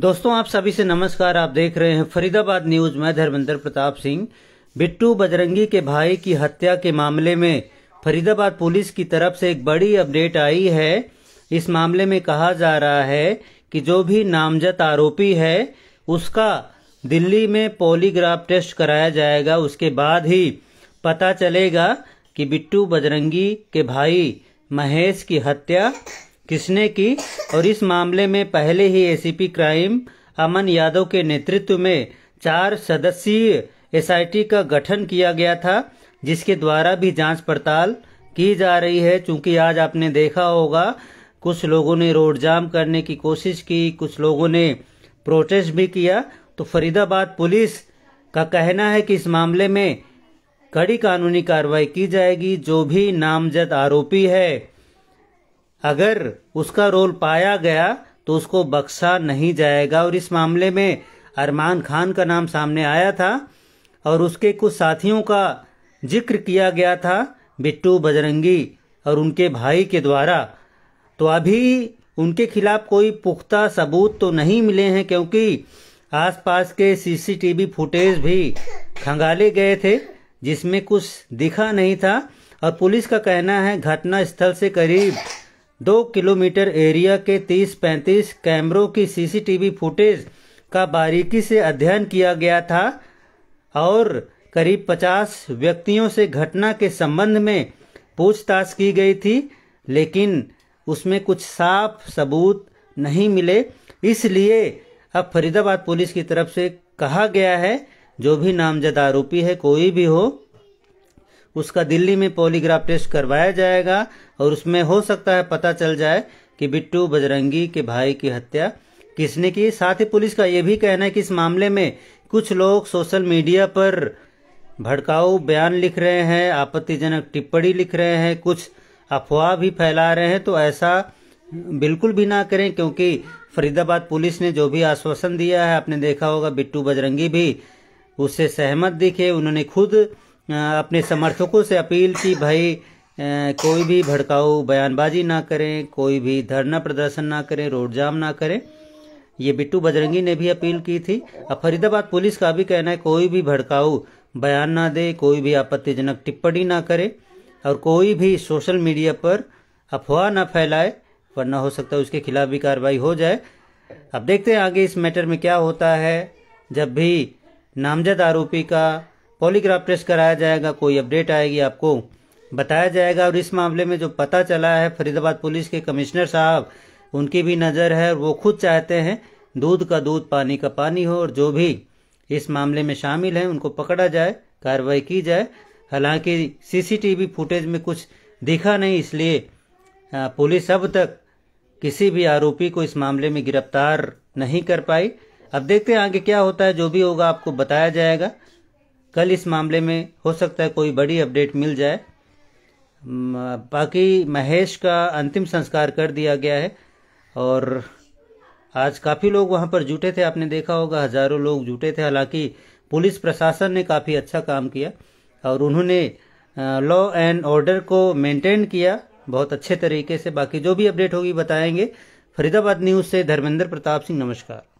दोस्तों आप सभी से नमस्कार आप देख रहे हैं फरीदाबाद न्यूज मैं धर्मेंद्र प्रताप सिंह बिट्टू बजरंगी के भाई की हत्या के मामले में फरीदाबाद पुलिस की तरफ से एक बड़ी अपडेट आई है इस मामले में कहा जा रहा है कि जो भी नामजद आरोपी है उसका दिल्ली में पॉलीग्राफ टेस्ट कराया जाएगा उसके बाद ही पता चलेगा कि बिट्टू बजरंगी के भाई महेश की हत्या किसने की और इस मामले में पहले ही एसीपी क्राइम अमन यादव के नेतृत्व में चार सदस्यीय एसआईटी का गठन किया गया था जिसके द्वारा भी जांच पड़ताल की जा रही है क्योंकि आज आपने देखा होगा कुछ लोगों ने रोड जाम करने की कोशिश की कुछ लोगों ने प्रोटेस्ट भी किया तो फरीदाबाद पुलिस का कहना है कि इस मामले में कड़ी कानूनी कार्रवाई की जाएगी जो भी नामजद आरोपी है अगर उसका रोल पाया गया तो उसको बख्शा नहीं जाएगा और इस मामले में अरमान खान का नाम सामने आया था और उसके कुछ साथियों का जिक्र किया गया था बिट्टू बजरंगी और उनके भाई के द्वारा तो अभी उनके खिलाफ कोई पुख्ता सबूत तो नहीं मिले हैं क्योंकि आसपास के सीसीटीवी फुटेज भी खंगाले गए थे जिसमें कुछ दिखा नहीं था और पुलिस का कहना है घटना स्थल से करीब दो किलोमीटर एरिया के 30-35 कैमरों की सीसीटीवी फुटेज का बारीकी से अध्ययन किया गया था और करीब 50 व्यक्तियों से घटना के संबंध में पूछताछ की गई थी लेकिन उसमें कुछ साफ सबूत नहीं मिले इसलिए अब फरीदाबाद पुलिस की तरफ से कहा गया है जो भी नामजद आरोपी है कोई भी हो उसका दिल्ली में पॉलीग्राफ टेस्ट करवाया जाएगा और उसमें हो सकता है पता चल जाए कि बिट्टू बजरंगी के भाई की हत्या किसने की साथ ही पुलिस का यह भी कहना है कि इस मामले में कुछ लोग सोशल मीडिया पर भड़काऊ बयान लिख रहे हैं आपत्तिजनक टिप्पणी लिख रहे हैं कुछ अफवाह भी फैला रहे हैं तो ऐसा बिल्कुल भी ना करें क्योंकि फरीदाबाद पुलिस ने जो भी आश्वासन दिया है आपने देखा होगा बिट्टू बजरंगी भी उससे सहमत दिखे उन्होंने खुद अपने समर्थकों से अपील की भाई कोई भी भड़काऊ बयानबाजी ना करें कोई भी धरना प्रदर्शन ना करें रोड जाम ना करें ये बिट्टू बजरंगी ने भी अपील की थी अब फरीदाबाद पुलिस का भी कहना है कोई भी भड़काऊ बयान ना दे कोई भी आपत्तिजनक टिप्पणी ना करे और कोई भी सोशल मीडिया पर अफवाह ना फैलाए वरना हो सकता है उसके खिलाफ भी कार्रवाई हो जाए अब देखते हैं आगे इस मैटर में क्या होता है जब भी नामजद आरोपी का पॉलीग्राफ टेस्ट कराया जाएगा कोई अपडेट आएगी आपको बताया जाएगा और इस मामले में जो पता चला है फरीदाबाद पुलिस के कमिश्नर साहब उनकी भी नज़र है और वो खुद चाहते हैं दूध का दूध पानी का पानी हो और जो भी इस मामले में शामिल हैं उनको पकड़ा जाए कार्रवाई की जाए हालांकि सीसीटीवी फुटेज में कुछ दिखा नहीं इसलिए पुलिस अब तक किसी भी आरोपी को इस मामले में गिरफ्तार नहीं कर पाई अब देखते हैं आगे क्या होता है जो भी होगा आपको बताया जाएगा कल इस मामले में हो सकता है कोई बड़ी अपडेट मिल जाए बाकी महेश का अंतिम संस्कार कर दिया गया है और आज काफ़ी लोग वहां पर जुटे थे आपने देखा होगा हज़ारों लोग जुटे थे हालांकि पुलिस प्रशासन ने काफ़ी अच्छा काम किया और उन्होंने लॉ एंड ऑर्डर को मेंटेन किया बहुत अच्छे तरीके से बाकी जो भी अपडेट होगी बताएंगे फरीदाबाद न्यूज़ से धर्मेंद्र प्रताप सिंह नमस्कार